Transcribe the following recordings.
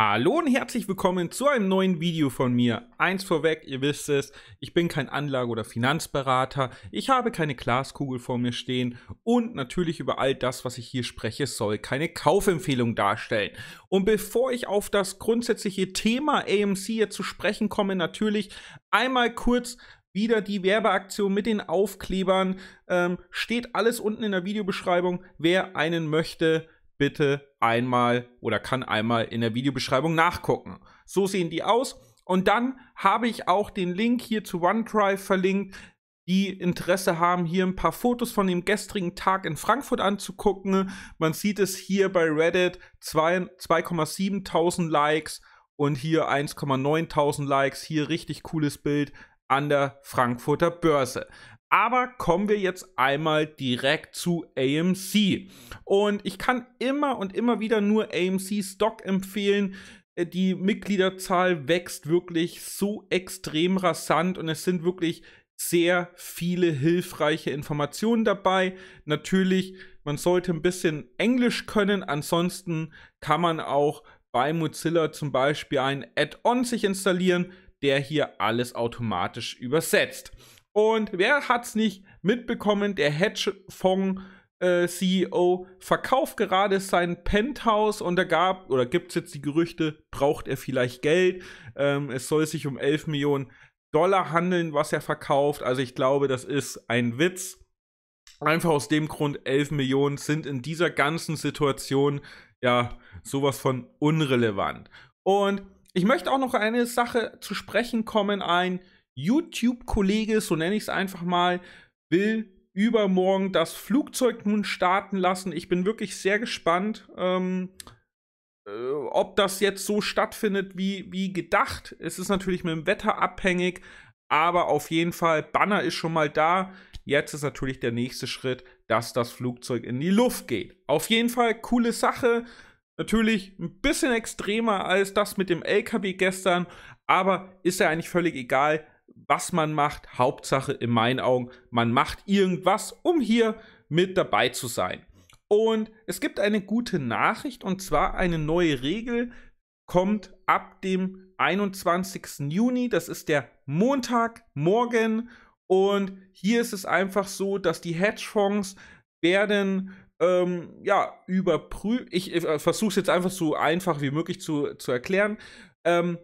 Hallo und herzlich willkommen zu einem neuen Video von mir. Eins vorweg, ihr wisst es, ich bin kein Anlage- oder Finanzberater, ich habe keine Glaskugel vor mir stehen und natürlich über all das, was ich hier spreche, soll keine Kaufempfehlung darstellen. Und bevor ich auf das grundsätzliche Thema AMC hier zu sprechen komme, natürlich einmal kurz wieder die Werbeaktion mit den Aufklebern. Ähm, steht alles unten in der Videobeschreibung, wer einen möchte bitte einmal oder kann einmal in der Videobeschreibung nachgucken. So sehen die aus. Und dann habe ich auch den Link hier zu OneDrive verlinkt, die Interesse haben, hier ein paar Fotos von dem gestrigen Tag in Frankfurt anzugucken. Man sieht es hier bei Reddit 2,7.000 Likes und hier 1,9.000 Likes. Hier richtig cooles Bild an der Frankfurter Börse. Aber kommen wir jetzt einmal direkt zu AMC. Und ich kann immer und immer wieder nur AMC Stock empfehlen. Äh, die Mitgliederzahl wächst wirklich so extrem rasant und es sind wirklich sehr viele hilfreiche Informationen dabei. Natürlich, man sollte ein bisschen Englisch können, ansonsten kann man auch bei Mozilla zum Beispiel ein Add-on sich installieren, der hier alles automatisch übersetzt. Und wer hat es nicht mitbekommen? Der Hedgefonds äh, CEO verkauft gerade sein Penthouse und da gab oder gibt es jetzt die Gerüchte, braucht er vielleicht Geld? Ähm, es soll sich um 11 Millionen Dollar handeln, was er verkauft. Also ich glaube, das ist ein Witz. Einfach aus dem Grund, 11 Millionen sind in dieser ganzen Situation ja sowas von unrelevant. Und ich möchte auch noch eine Sache zu sprechen kommen, ein YouTube-Kollege, so nenne ich es einfach mal, will übermorgen das Flugzeug nun starten lassen. Ich bin wirklich sehr gespannt, ähm, äh, ob das jetzt so stattfindet wie, wie gedacht. Es ist natürlich mit dem Wetter abhängig, aber auf jeden Fall, Banner ist schon mal da. Jetzt ist natürlich der nächste Schritt, dass das Flugzeug in die Luft geht. Auf jeden Fall coole Sache. Natürlich ein bisschen extremer als das mit dem LKW gestern, aber ist ja eigentlich völlig egal was man macht. Hauptsache in meinen Augen, man macht irgendwas, um hier mit dabei zu sein. Und es gibt eine gute Nachricht und zwar eine neue Regel kommt ab dem 21. Juni. Das ist der Montag, morgen. Und hier ist es einfach so, dass die Hedgefonds werden ähm, ja, überprüft. Ich äh, versuche es jetzt einfach so einfach wie möglich zu, zu erklären. Ähm,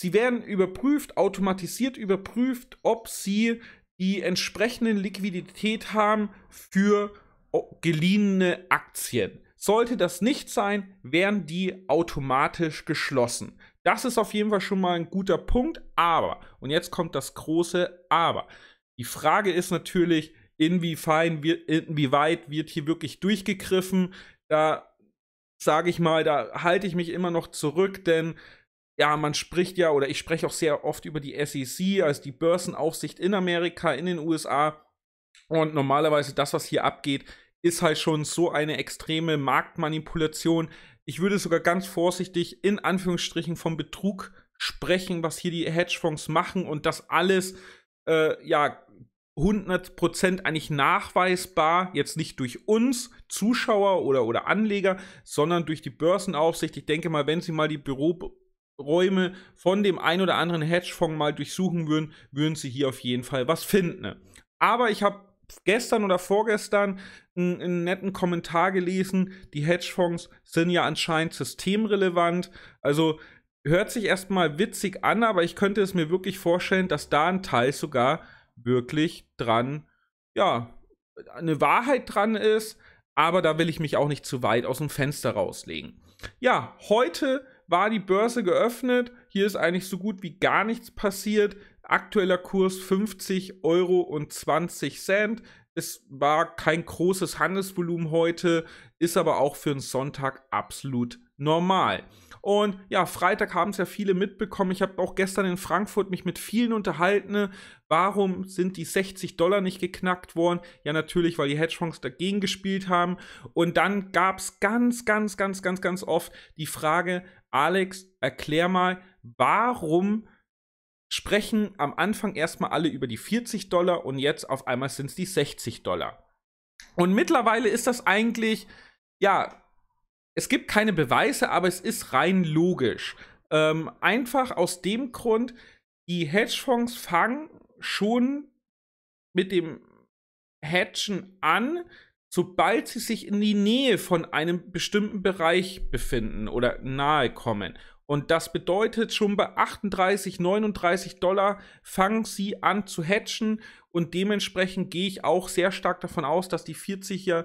Sie werden überprüft, automatisiert überprüft, ob sie die entsprechende Liquidität haben für oh, geliehene Aktien. Sollte das nicht sein, werden die automatisch geschlossen. Das ist auf jeden Fall schon mal ein guter Punkt, aber, und jetzt kommt das große Aber. Die Frage ist natürlich, inwiefern inwieweit wird hier wirklich durchgegriffen. Da sage ich mal, da halte ich mich immer noch zurück, denn ja, man spricht ja, oder ich spreche auch sehr oft über die SEC, also die Börsenaufsicht in Amerika, in den USA. Und normalerweise das, was hier abgeht, ist halt schon so eine extreme Marktmanipulation. Ich würde sogar ganz vorsichtig in Anführungsstrichen vom Betrug sprechen, was hier die Hedgefonds machen und das alles, äh, ja, 100% eigentlich nachweisbar, jetzt nicht durch uns Zuschauer oder, oder Anleger, sondern durch die Börsenaufsicht. Ich denke mal, wenn Sie mal die Büro, Räume von dem ein oder anderen Hedgefonds mal durchsuchen würden, würden sie hier auf jeden Fall was finden. Aber ich habe gestern oder vorgestern einen, einen, netten Kommentar gelesen, die Hedgefonds sind ja anscheinend systemrelevant. Also hört sich erstmal witzig an, aber ich könnte es mir wirklich vorstellen, dass da ein Teil sogar wirklich dran, ja, eine Wahrheit dran ist. Aber da will ich mich auch nicht zu weit aus dem Fenster rauslegen. Ja, heute war die Börse geöffnet. Hier ist eigentlich so gut wie gar nichts passiert. Aktueller Kurs 50 Euro und 20 Cent. Es war kein großes Handelsvolumen heute, ist aber auch für einen Sonntag absolut normal. Und ja, Freitag haben es ja viele mitbekommen. Ich habe auch gestern in Frankfurt mich mit vielen unterhalten. Warum sind die 60 Dollar nicht geknackt worden? Ja, natürlich, weil die Hedgefonds dagegen gespielt haben. Und dann gab es ganz, ganz, ganz, ganz, ganz oft die Frage, Alex, erklär mal, warum sprechen am Anfang erstmal alle über die 40 Dollar und jetzt auf einmal sind es die 60 Dollar. Und mittlerweile ist das eigentlich, ja, es gibt keine Beweise, aber es ist rein logisch. Ähm, einfach aus dem Grund, die Hedgefonds fangen schon mit dem Hedgen an, sobald sie sich in die Nähe von einem bestimmten Bereich befinden oder nahe kommen. Und das bedeutet schon bei 38, 39 Dollar fangen sie an zu hatchen und dementsprechend gehe ich auch sehr stark davon aus, dass die 40er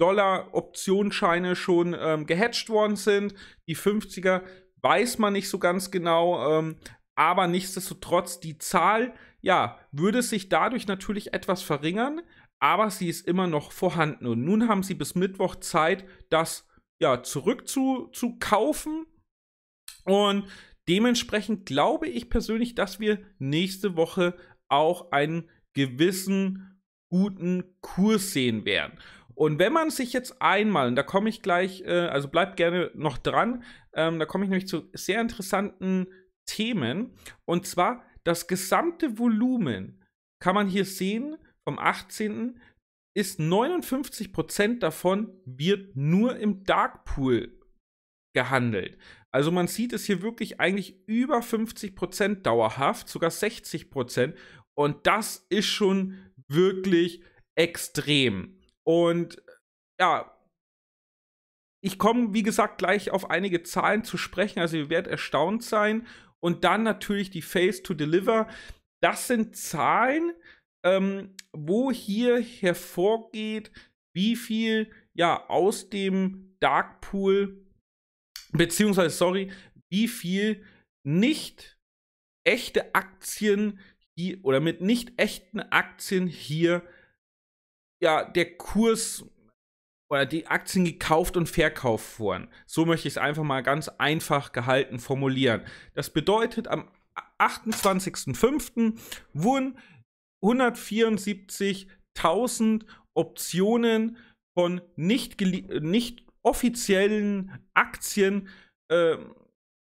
Dollar Optionsscheine schon ähm, gehatcht worden sind. Die 50er weiß man nicht so ganz genau, ähm, aber nichtsdestotrotz die Zahl, ja, würde sich dadurch natürlich etwas verringern, aber sie ist immer noch vorhanden und nun haben sie bis Mittwoch Zeit, das ja zurückzukaufen. Zu, und dementsprechend glaube ich persönlich, dass wir nächste Woche auch einen gewissen guten Kurs sehen werden. Und wenn man sich jetzt einmal, und da komme ich gleich, äh, also bleibt gerne noch dran, ähm, da komme ich nämlich zu sehr interessanten Themen. Und zwar das gesamte Volumen kann man hier sehen vom 18. ist 59% davon wird nur im Dark Pool gehandelt. Also man sieht es hier wirklich eigentlich über 50% dauerhaft, sogar 60%. Und das ist schon wirklich extrem. Und ja, ich komme, wie gesagt, gleich auf einige Zahlen zu sprechen. Also ihr werdet erstaunt sein. Und dann natürlich die Face to Deliver. Das sind Zahlen, ähm, wo hier hervorgeht, wie viel ja aus dem Dark Pool beziehungsweise, sorry, wie viel nicht echte Aktien hier, oder mit nicht echten Aktien hier ja der Kurs oder die Aktien gekauft und verkauft wurden. So möchte ich es einfach mal ganz einfach gehalten formulieren. Das bedeutet, am 28.05. wurden 174.000 Optionen von nicht, nicht offiziellen Aktien äh,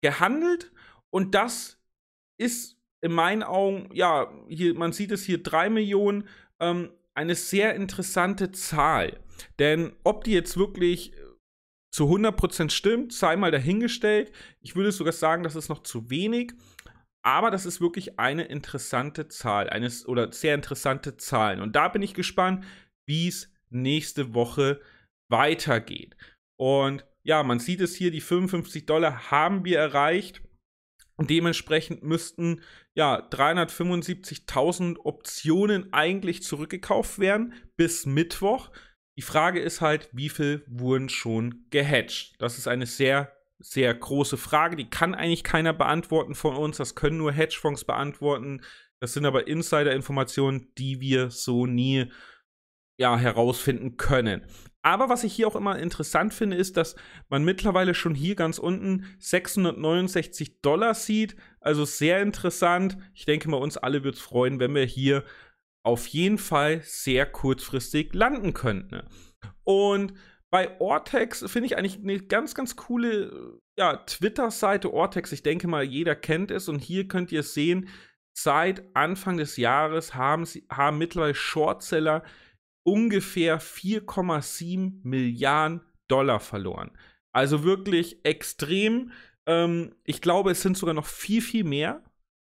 gehandelt. Und das ist in meinen Augen, ja, hier, man sieht es hier 3 Millionen, ähm, eine sehr interessante Zahl. Denn ob die jetzt wirklich äh, zu 100% stimmt, sei mal dahingestellt. Ich würde sogar sagen, das ist noch zu wenig. Aber das ist wirklich eine interessante Zahl, eines oder sehr interessante Zahlen. Und da bin ich gespannt, wie es nächste Woche weitergeht. Und ja, man sieht es hier, die 55 Dollar haben wir erreicht. Und dementsprechend müssten ja 375.000 Optionen eigentlich zurückgekauft werden bis Mittwoch. Die Frage ist halt, wie viel wurden schon gehatcht? Das ist eine sehr, sehr große Frage. Die kann eigentlich keiner beantworten von uns. Das können nur Hedgefonds beantworten. Das sind aber Insider-Informationen, die wir so nie ja, herausfinden können. Aber was ich hier auch immer interessant finde, ist, dass man mittlerweile schon hier ganz unten 669 Dollar sieht. Also sehr interessant. Ich denke mal, uns alle würde es freuen, wenn wir hier auf jeden Fall sehr kurzfristig landen könnten. Und bei Ortex finde ich eigentlich eine ganz, ganz coole ja, Twitter-Seite Ortex. Ich denke mal, jeder kennt es. Und hier könnt ihr sehen, seit Anfang des Jahres haben, sie, haben mittlerweile Shortseller ungefähr 4,7 Milliarden Dollar verloren. Also wirklich extrem. Ähm, ich glaube, es sind sogar noch viel, viel mehr.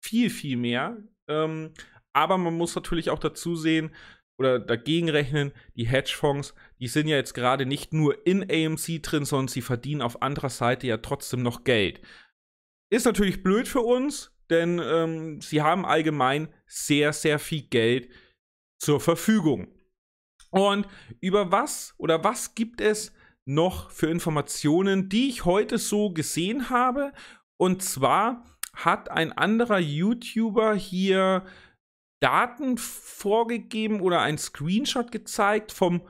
Viel, viel mehr. Ähm, aber man muss natürlich auch dazu sehen oder dagegen rechnen, die Hedgefonds, die sind ja jetzt gerade nicht nur in AMC drin, sondern sie verdienen auf anderer Seite ja trotzdem noch Geld. Ist natürlich blöd für uns, denn ähm, sie haben allgemein sehr, sehr viel Geld zur Verfügung. Und über was oder was gibt es noch für Informationen, die ich heute so gesehen habe? Und zwar hat ein anderer YouTuber hier Daten vorgegeben oder ein Screenshot gezeigt vom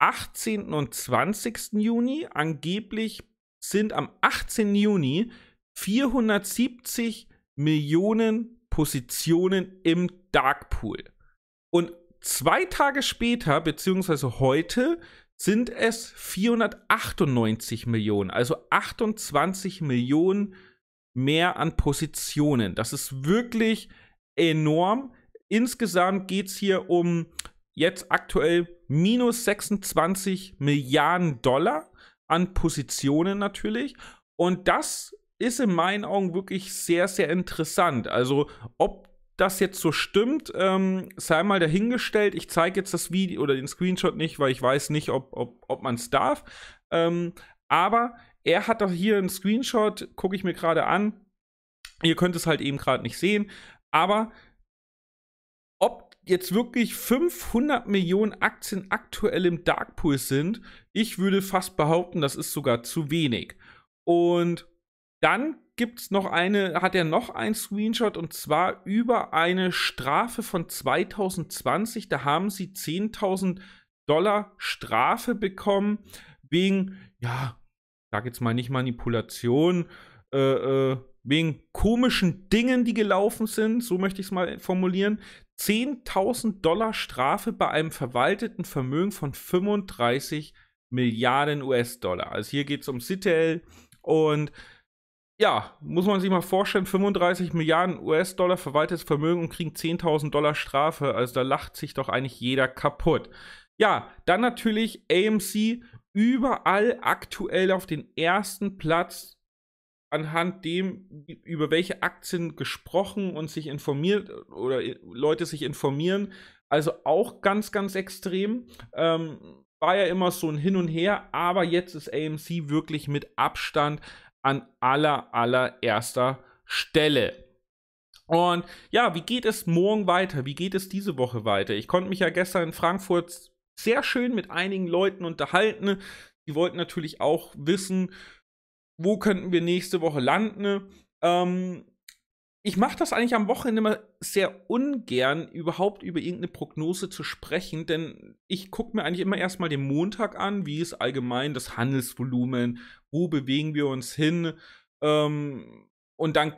18. und 20. Juni. Angeblich sind am 18. Juni 470 Millionen Positionen im Darkpool. Und Zwei Tage später, beziehungsweise heute, sind es 498 Millionen, also 28 Millionen mehr an Positionen. Das ist wirklich enorm. Insgesamt geht es hier um jetzt aktuell minus 26 Milliarden Dollar an Positionen natürlich. Und das ist in meinen Augen wirklich sehr, sehr interessant. Also ob das jetzt so stimmt, ähm, sei mal dahingestellt. Ich zeige jetzt das Video oder den Screenshot nicht, weil ich weiß nicht, ob, ob, ob man es darf. Ähm, aber er hat doch hier einen Screenshot, gucke ich mir gerade an. Ihr könnt es halt eben gerade nicht sehen. Aber ob jetzt wirklich 500 Millionen Aktien aktuell im Darkpool sind, ich würde fast behaupten, das ist sogar zu wenig. Und dann gibt es noch eine, hat er noch ein Screenshot und zwar über eine Strafe von 2020. Da haben sie 10.000 Dollar Strafe bekommen wegen, ja, sag jetzt mal nicht Manipulation, äh, äh, wegen komischen Dingen, die gelaufen sind, so möchte ich es mal formulieren. 10.000 Dollar Strafe bei einem verwalteten Vermögen von 35 Milliarden US-Dollar. Also hier geht es um Citel und ja, muss man sich mal vorstellen, 35 Milliarden US-Dollar verwaltetes Vermögen und kriegen 10.000 Dollar Strafe. Also da lacht sich doch eigentlich jeder kaputt. Ja, dann natürlich AMC überall aktuell auf den ersten Platz, anhand dem, über welche Aktien gesprochen und sich informiert oder Leute sich informieren. Also auch ganz, ganz extrem. Ähm, war ja immer so ein Hin und Her, aber jetzt ist AMC wirklich mit Abstand an aller, allererster Stelle. Und ja, wie geht es morgen weiter? Wie geht es diese Woche weiter? Ich konnte mich ja gestern in Frankfurt sehr schön mit einigen Leuten unterhalten. Die wollten natürlich auch wissen, wo könnten wir nächste Woche landen. Ähm, ich mache das eigentlich am Wochenende immer sehr ungern, überhaupt über irgendeine Prognose zu sprechen, denn ich gucke mir eigentlich immer erstmal den Montag an, wie ist allgemein das Handelsvolumen, wo bewegen wir uns hin. Ähm, und dann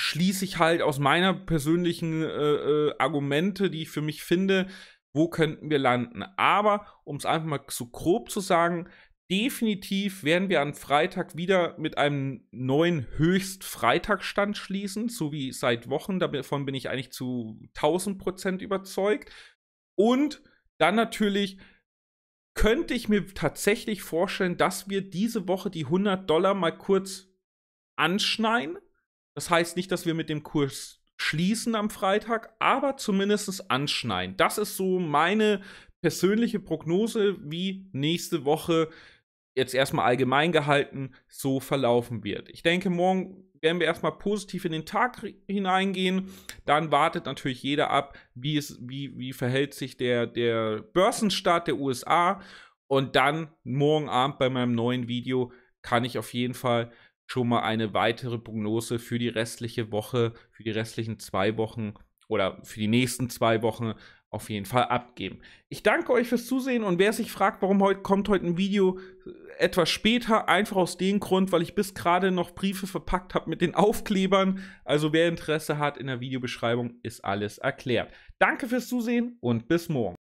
schließe ich halt aus meiner persönlichen äh, äh Argumente, die ich für mich finde, wo könnten wir landen. Aber um es einfach mal so grob zu sagen, Definitiv werden wir am Freitag wieder mit einem neuen Höchst-Freitagstand schließen, so wie seit Wochen. Davon bin ich eigentlich zu 1000 Prozent überzeugt. Und dann natürlich könnte ich mir tatsächlich vorstellen, dass wir diese Woche die 100 Dollar mal kurz anschneiden. Das heißt nicht, dass wir mit dem Kurs schließen am Freitag, aber zumindest anschneiden. Das ist so meine persönliche Prognose, wie nächste Woche jetzt erstmal allgemein gehalten, so verlaufen wird. Ich denke, morgen werden wir erstmal positiv in den Tag hineingehen. Dann wartet natürlich jeder ab, wie, es, wie, wie verhält sich der, der Börsenstart der USA. Und dann morgen Abend bei meinem neuen Video kann ich auf jeden Fall schon mal eine weitere Prognose für die restliche Woche, für die restlichen zwei Wochen oder für die nächsten zwei Wochen auf jeden Fall abgeben. Ich danke euch fürs Zusehen und wer sich fragt, warum heute kommt heute ein Video äh, etwas später, einfach aus dem Grund, weil ich bis gerade noch Briefe verpackt habe mit den Aufklebern. Also wer Interesse hat, in der Videobeschreibung ist alles erklärt. Danke fürs Zusehen und bis morgen.